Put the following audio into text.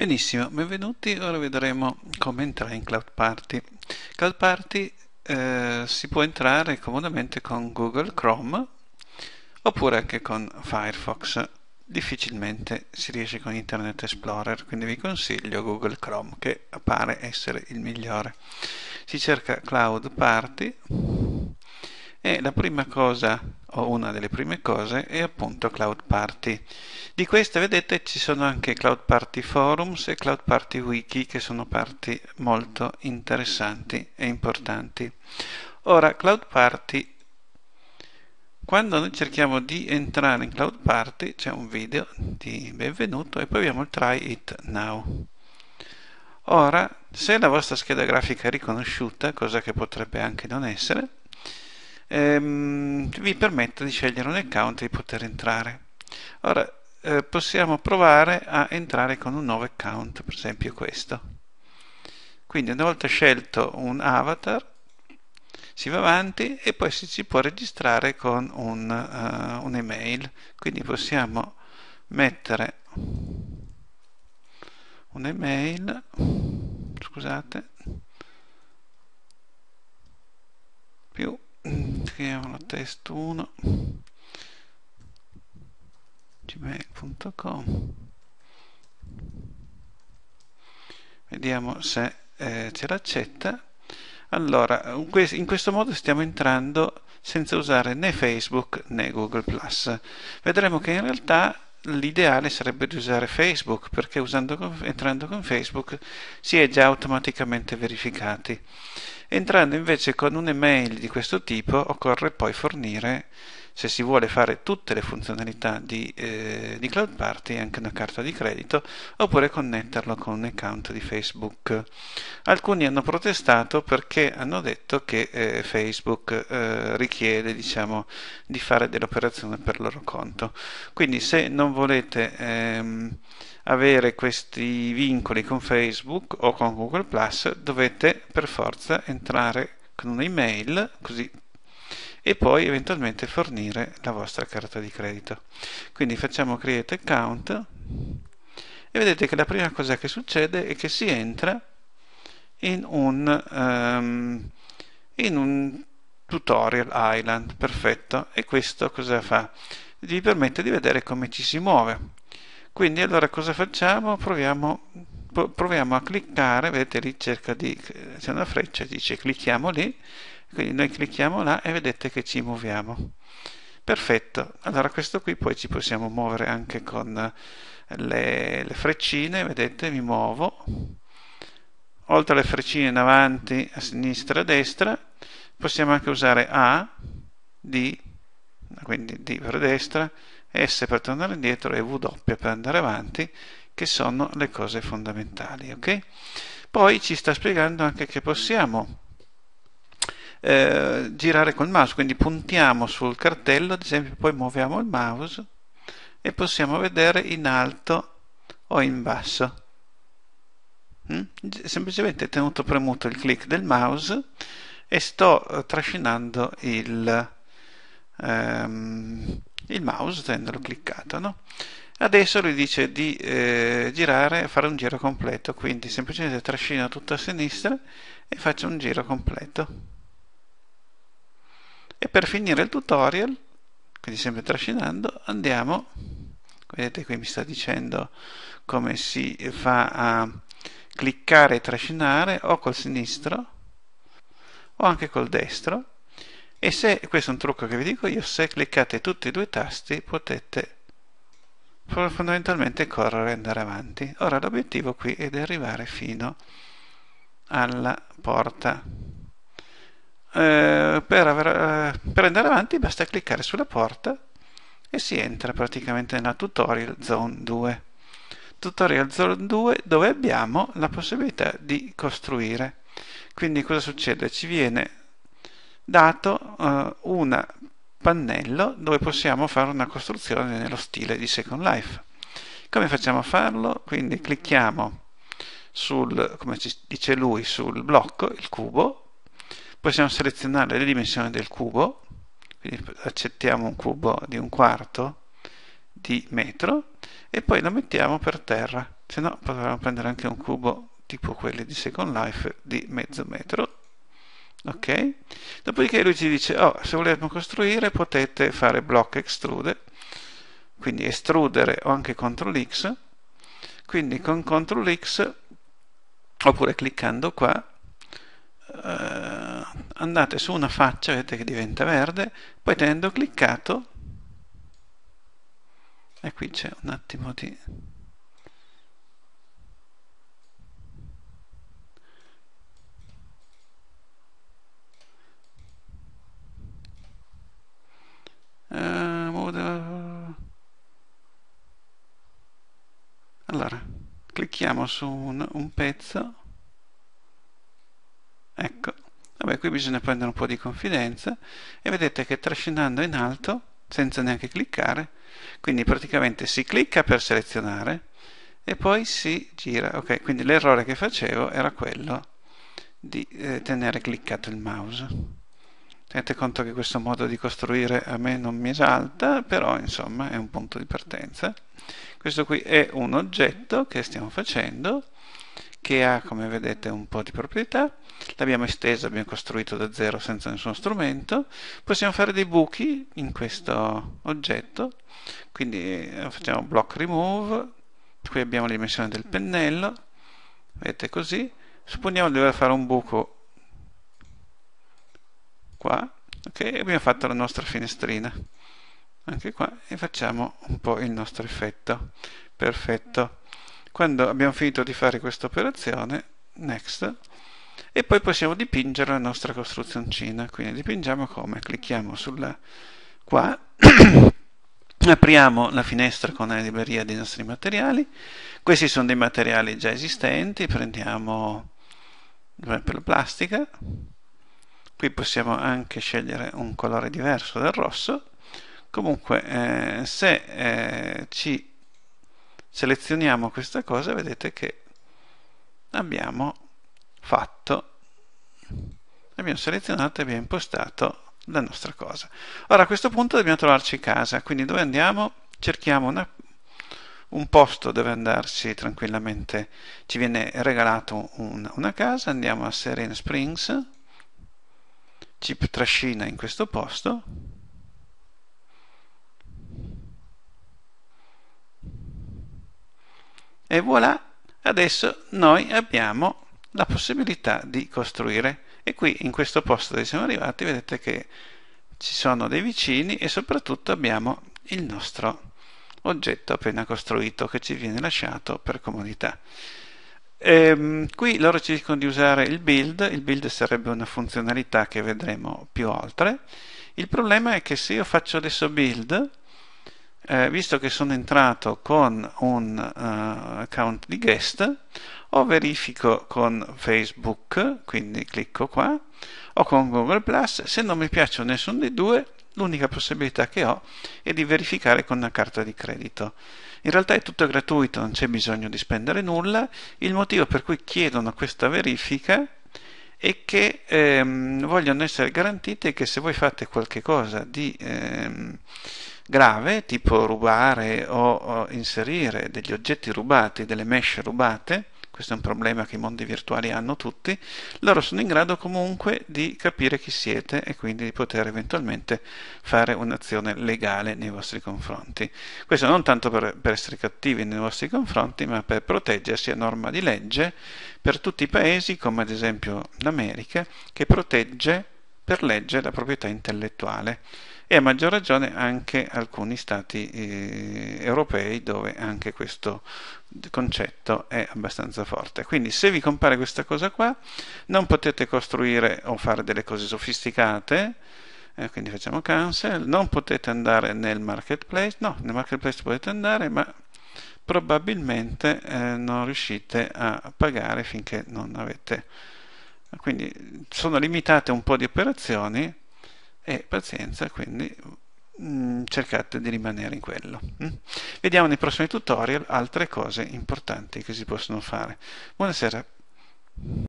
Benissimo, benvenuti. Ora vedremo come entrare in Cloud Party. Cloud Party eh, si può entrare comodamente con Google Chrome oppure anche con Firefox. Difficilmente si riesce con Internet Explorer, quindi vi consiglio Google Chrome che pare essere il migliore. Si cerca Cloud Party e la prima cosa o una delle prime cose è appunto Cloud Party. Di queste vedete ci sono anche Cloud Party Forums e Cloud Party Wiki che sono parti molto interessanti e importanti. Ora Cloud Party quando noi cerchiamo di entrare in Cloud Party c'è un video di benvenuto e poi abbiamo il Try It Now. Ora, se la vostra scheda grafica è riconosciuta, cosa che potrebbe anche non essere, ehm, vi permette di scegliere un account e di poter entrare. Ora eh, possiamo provare a entrare con un nuovo account, per esempio questo. Quindi una volta scelto un avatar si va avanti e poi si, si può registrare con un'email. Uh, un eh, Quindi possiamo mettere un'email, scusate, più scriviamo test 1 gmail.com vediamo se eh, ce l'accetta allora in questo modo stiamo entrando senza usare né Facebook né Google vedremo che in realtà l'ideale sarebbe di usare Facebook perché usando, entrando con Facebook si è già automaticamente verificati Entrando invece con un'email di questo tipo occorre poi fornire, se si vuole fare tutte le funzionalità di, eh, di Cloud Party, anche una carta di credito, oppure connetterlo con un account di Facebook. Alcuni hanno protestato perché hanno detto che eh, Facebook eh, richiede diciamo, di fare dell'operazione per loro conto. Quindi se non volete... Ehm, avere questi vincoli con Facebook o con Google Plus dovete per forza entrare con un'email così e poi eventualmente fornire la vostra carta di credito. Quindi facciamo create account e vedete che la prima cosa che succede è che si entra in un, um, in un tutorial island, perfetto, e questo cosa fa? Vi permette di vedere come ci si muove quindi allora cosa facciamo? Proviamo, proviamo a cliccare, vedete lì cerca di, c'è una freccia, dice clicchiamo lì, quindi noi clicchiamo là e vedete che ci muoviamo. Perfetto, allora questo qui poi ci possiamo muovere anche con le, le freccine, vedete mi muovo, oltre alle freccine in avanti, a sinistra e a destra, possiamo anche usare A, D, quindi D per destra, S per tornare indietro e W per andare avanti, che sono le cose fondamentali. Okay? Poi ci sta spiegando anche che possiamo eh, girare col mouse, quindi puntiamo sul cartello, ad esempio, poi muoviamo il mouse e possiamo vedere in alto o in basso. Mm? Semplicemente tenuto premuto il click del mouse e sto eh, trascinando il... Ehm, il mouse tenendolo cliccato no? adesso lui dice di eh, girare fare un giro completo quindi semplicemente trascino tutto a sinistra e faccio un giro completo e per finire il tutorial quindi sempre trascinando andiamo vedete qui mi sta dicendo come si fa a cliccare e trascinare o col sinistro o anche col destro e se, questo è un trucco che vi dico io, se cliccate tutti e due i tasti potete fondamentalmente correre e andare avanti. Ora l'obiettivo qui è di arrivare fino alla porta. Eh, per, aver, eh, per andare avanti basta cliccare sulla porta e si entra praticamente nella tutorial zone 2. Tutorial zone 2 dove abbiamo la possibilità di costruire. Quindi cosa succede? Ci viene dato eh, un pannello dove possiamo fare una costruzione nello stile di Second Life. Come facciamo a farlo? Quindi clicchiamo sul, come ci dice lui, sul blocco, il cubo, possiamo selezionare le dimensioni del cubo, quindi accettiamo un cubo di un quarto di metro e poi lo mettiamo per terra, se no potremmo prendere anche un cubo tipo quelli di Second Life di mezzo metro ok? Dopodiché lui ci dice, oh, se volete costruire potete fare block extrude, quindi estrudere o anche CTRL X, quindi con CTRL X, oppure cliccando qua, eh, andate su una faccia, vedete che diventa verde, poi tenendo cliccato, e qui c'è un attimo di clicchiamo su un, un pezzo ecco vabbè qui bisogna prendere un po' di confidenza e vedete che trascinando in alto senza neanche cliccare quindi praticamente si clicca per selezionare e poi si gira ok quindi l'errore che facevo era quello di eh, tenere cliccato il mouse tenete conto che questo modo di costruire a me non mi esalta però insomma è un punto di partenza questo qui è un oggetto che stiamo facendo che ha come vedete un po' di proprietà l'abbiamo esteso, abbiamo costruito da zero senza nessun strumento possiamo fare dei buchi in questo oggetto quindi eh, facciamo block remove qui abbiamo la dimensione del pennello vedete così supponiamo di dover fare un buco qua ok, abbiamo fatto la nostra finestrina anche qua e facciamo un po' il nostro effetto perfetto quando abbiamo finito di fare questa operazione next e poi possiamo dipingere la nostra costruzioncina quindi dipingiamo come clicchiamo sulla qua apriamo la finestra con la libreria dei nostri materiali questi sono dei materiali già esistenti prendiamo per la plastica qui possiamo anche scegliere un colore diverso dal rosso comunque eh, se eh, ci selezioniamo questa cosa vedete che abbiamo fatto abbiamo selezionato e abbiamo impostato la nostra cosa ora a questo punto dobbiamo trovarci casa quindi dove andiamo? cerchiamo una, un posto dove andarci tranquillamente ci viene regalato un, una casa andiamo a Serena Springs ci trascina in questo posto e voilà, adesso noi abbiamo la possibilità di costruire e qui in questo posto dove siamo arrivati vedete che ci sono dei vicini e soprattutto abbiamo il nostro oggetto appena costruito che ci viene lasciato per comodità. Ehm, qui loro ci dicono di usare il build, il build sarebbe una funzionalità che vedremo più oltre. Il problema è che se io faccio adesso build eh, visto che sono entrato con un uh, account di guest o verifico con Facebook, quindi clicco qua, o con Google Plus, se non mi piace nessuno dei due, l'unica possibilità che ho è di verificare con una carta di credito. In realtà è tutto gratuito, non c'è bisogno di spendere nulla, il motivo per cui chiedono questa verifica e che ehm, vogliono essere garantite che se voi fate qualche cosa di ehm, grave, tipo rubare o, o inserire degli oggetti rubati, delle mesh rubate, questo è un problema che i mondi virtuali hanno tutti, loro sono in grado comunque di capire chi siete e quindi di poter eventualmente fare un'azione legale nei vostri confronti. Questo non tanto per, per, essere cattivi nei vostri confronti, ma per proteggersi a norma di legge per tutti i paesi, come ad esempio l'America, che protegge per legge la proprietà intellettuale e a maggior ragione anche alcuni stati eh, europei dove anche questo concetto è abbastanza forte. Quindi se vi compare questa cosa qua non potete costruire o fare delle cose sofisticate, eh, quindi facciamo cancel, non potete andare nel marketplace, no, nel marketplace potete andare ma probabilmente eh, non riuscite a pagare finché non avete quindi sono limitate un po' di operazioni e pazienza, quindi mh, mm, cercate di rimanere in quello. Mh? Mm. Vediamo nei prossimi tutorial altre cose importanti che si possono fare. Buonasera.